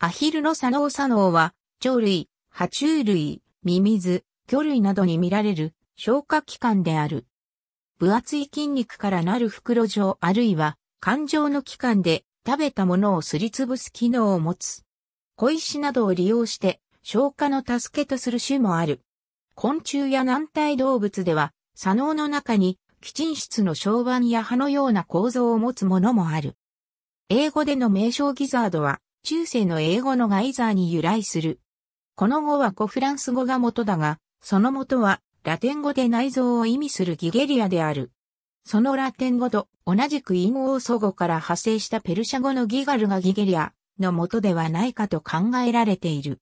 アヒルの左脳左脳は、鳥類、爬虫類、ミミズ、魚類などに見られる消化器官である。分厚い筋肉からなる袋状あるいは感情の器官で食べたものをすりつぶす機能を持つ。小石などを利用して消化の助けとする種もある。昆虫や軟体動物では、左脳の中に基沈質の小板や歯のような構造を持つものもある。英語での名称ギザードは、中世の英語のガイザーに由来する。この語は古フランス語が元だが、その元はラテン語で内臓を意味するギゲリアである。そのラテン語と同じく陰王祖語から派生したペルシャ語のギガルがギゲリアの元ではないかと考えられている。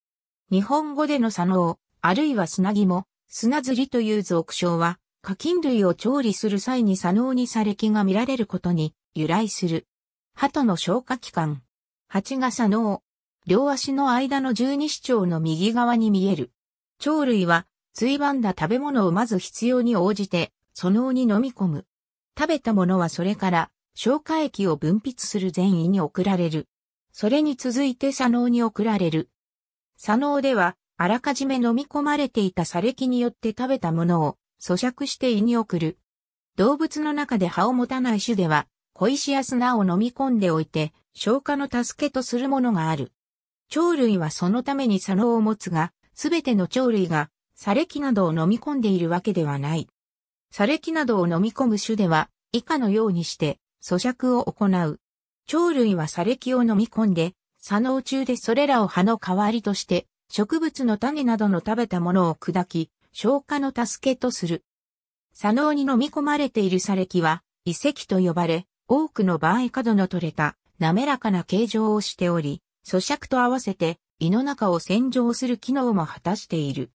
日本語での砂脳、あるいは砂肝、砂釣りという俗称は、課金類を調理する際に砂脳にされ気が見られることに由来する。鳩の消化器官、蜂が左脳。両足の間の十二指腸の右側に見える。鳥類は、ついばんだ食べ物をまず必要に応じて、そのに飲み込む。食べたものはそれから、消化液を分泌する善意に送られる。それに続いて左脳に送られる。左脳では、あらかじめ飲み込まれていた砂礫によって食べたものを咀嚼して胃に送る。動物の中で歯を持たない種では、小石や砂を飲み込んでおいて、消化の助けとするものがある。鳥類はそのために左脳を持つが、すべての鳥類が、砂キなどを飲み込んでいるわけではない。砂キなどを飲み込む種では、以下のようにして、咀嚼を行う。鳥類は砂キを飲み込んで、左脳中でそれらを葉の代わりとして、植物の種などの食べたものを砕き、消化の助けとする。左脳に飲み込まれている砂キは、遺跡と呼ばれ、多くの場合角の取れた滑らかな形状をしており、咀嚼と合わせて胃の中を洗浄する機能も果たしている。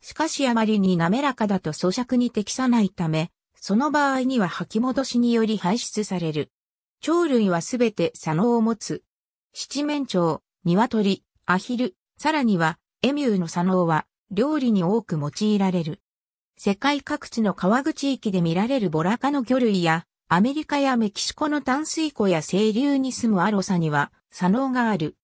しかしあまりに滑らかだと咀嚼に適さないため、その場合には吐き戻しにより排出される。鳥類はすべて左脳を持つ。七面鳥、鶏、アヒル、さらにはエミューの左脳は料理に多く用いられる。世界各地の川口域で見られるボラ科の魚類やアメリカやメキシコの淡水湖や清流に住むアロサには、左脳がある。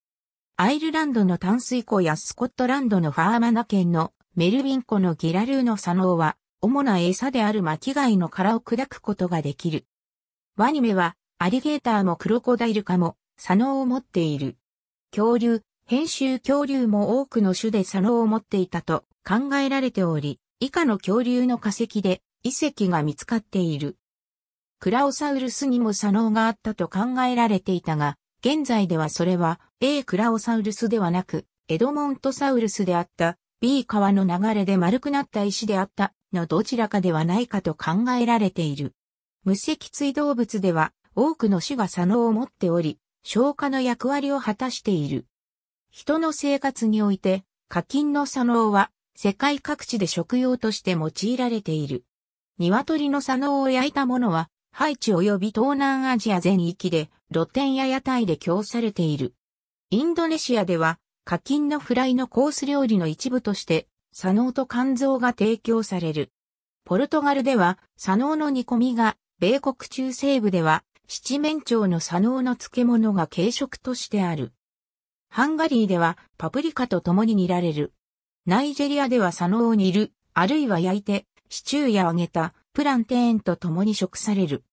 アイルランドの淡水湖やスコットランドのファーマナ県のメルビン湖のギラルーの左脳は、主な餌である巻き貝の殻を砕くことができる。ワニメは、アリゲーターもクロコダイルカも、左脳を持っている。恐竜、編集恐竜も多くの種で左脳を持っていたと考えられており、以下の恐竜の化石で遺跡が見つかっている。クラオサウルスにも左脳があったと考えられていたが、現在ではそれは A クラオサウルスではなく、エドモントサウルスであった B 川の流れで丸くなった石であったのどちらかではないかと考えられている。無脊椎動物では多くの種が左脳を持っており、消化の役割を果たしている。人の生活において、課金の左脳は世界各地で食用として用いられている。鶏の左脳を焼いたものはハイチ及び東南アジア全域で露店や屋台で供されている。インドネシアでは課金のフライのコース料理の一部としてサノーと肝臓が提供される。ポルトガルではサノーの煮込みが、米国中西部では七面鳥のサノーの漬物が軽食としてある。ハンガリーではパプリカと共に煮られる。ナイジェリアではサノーを煮る、あるいは焼いて、シチューや揚げたプランテーンと共に食される。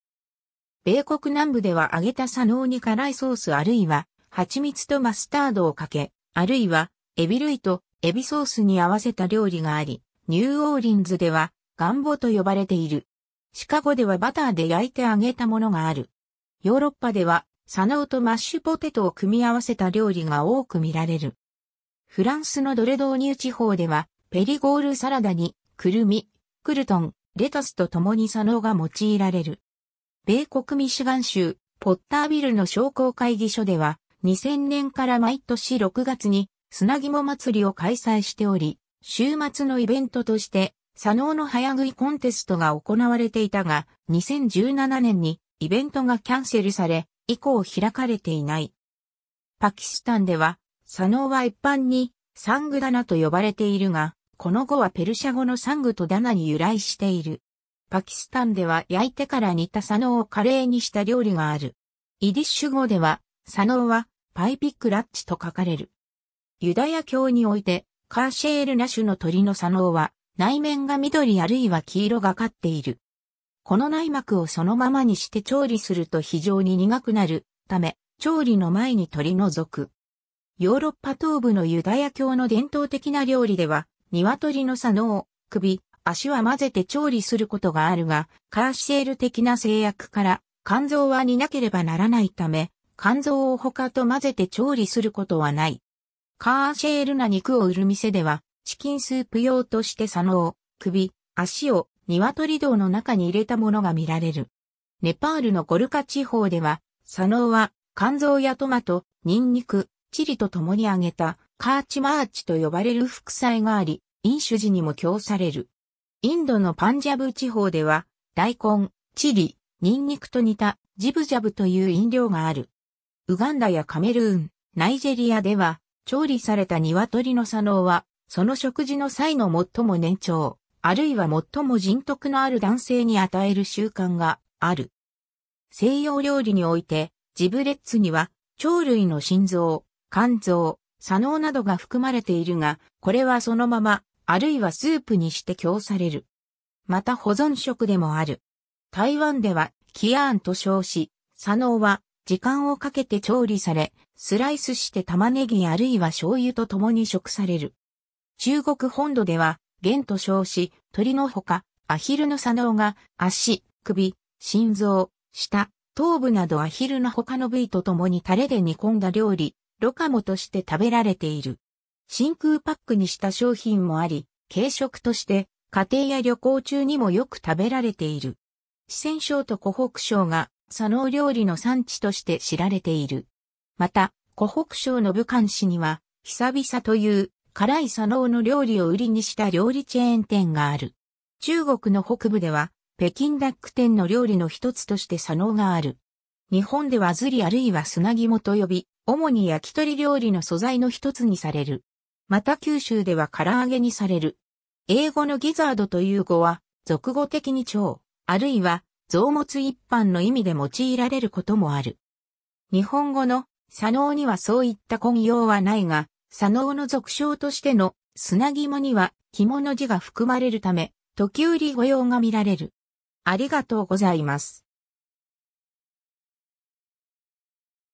米国南部では揚げた砂脳に辛いソースあるいは蜂蜜とマスタードをかけ、あるいはエビ類とエビソースに合わせた料理があり、ニューオーリンズではガンボと呼ばれている。シカゴではバターで焼いて揚げたものがある。ヨーロッパではサノとマッシュポテトを組み合わせた料理が多く見られる。フランスのドレドーニュ地方では、ペリゴールサラダに、くるみ、クルトン、レタスと共に佐野が用いられる。米国ミシガン州、ポッタービルの商工会議所では、2000年から毎年6月に、砂肝祭りを開催しており、週末のイベントとして、佐野の早食いコンテストが行われていたが、2017年にイベントがキャンセルされ、以降開かれていない。パキスタンでは、佐野は一般にサングダナと呼ばれているが、この語はペルシャ語のサングとダナに由来している。パキスタンでは焼いてから煮たサノをカレーにした料理がある。イディッシュ語では、サノはパイピックラッチと書かれる。ユダヤ教において、カーシェールナ種の鳥のサノは、内面が緑あるいは黄色がかっている。この内膜をそのままにして調理すると非常に苦くなるため、調理の前に取り除く。ヨーロッパ東部のユダヤ教の伝統的な料理では、鶏の左脳、首、足は混ぜて調理することがあるが、カーシェール的な制約から、肝臓は煮なければならないため、肝臓を他と混ぜて調理することはない。カーシェールな肉を売る店では、チキンスープ用として左脳、首、足を鶏胴の中に入れたものが見られる。ネパールのゴルカ地方では、左脳は肝臓やトマト、ニンニク、チリと共に揚げたカーチマーチと呼ばれる副菜があり、飲酒時にも供される。インドのパンジャブ地方では、大根、チリ、ニンニクと似たジブジャブという飲料がある。ウガンダやカメルーン、ナイジェリアでは、調理された鶏の左脳は、その食事の際の最も年長、あるいは最も人徳のある男性に与える習慣がある。西洋料理において、ジブレッツには、鳥類の心臓、肝臓、砂脳などが含まれているが、これはそのまま、あるいはスープにして供される。また保存食でもある。台湾では、キアーンと称し、砂脳は、時間をかけて調理され、スライスして玉ねぎあるいは醤油と共に食される。中国本土では、元と称し、鳥のほか、アヒルの砂脳が、足、首、心臓、舌、頭部などアヒルの他の部位と共にタレで煮込んだ料理、ロカモとして食べられている。真空パックにした商品もあり、軽食として家庭や旅行中にもよく食べられている。四川省と湖北省が佐野料理の産地として知られている。また、湖北省の武漢市には、久々という辛い佐野の料理を売りにした料理チェーン店がある。中国の北部では、北京ダック店の料理の一つとして佐野がある。日本ではズリあるいは砂肝と呼び、主に焼き鳥料理の素材の一つにされる。また九州では唐揚げにされる。英語のギザードという語は、俗語的に蝶、あるいは臓物一般の意味で用いられることもある。日本語の左脳にはそういった混用はないが、左脳の俗称としての砂肝には肝の字が含まれるため、時折語用が見られる。ありがとうございます。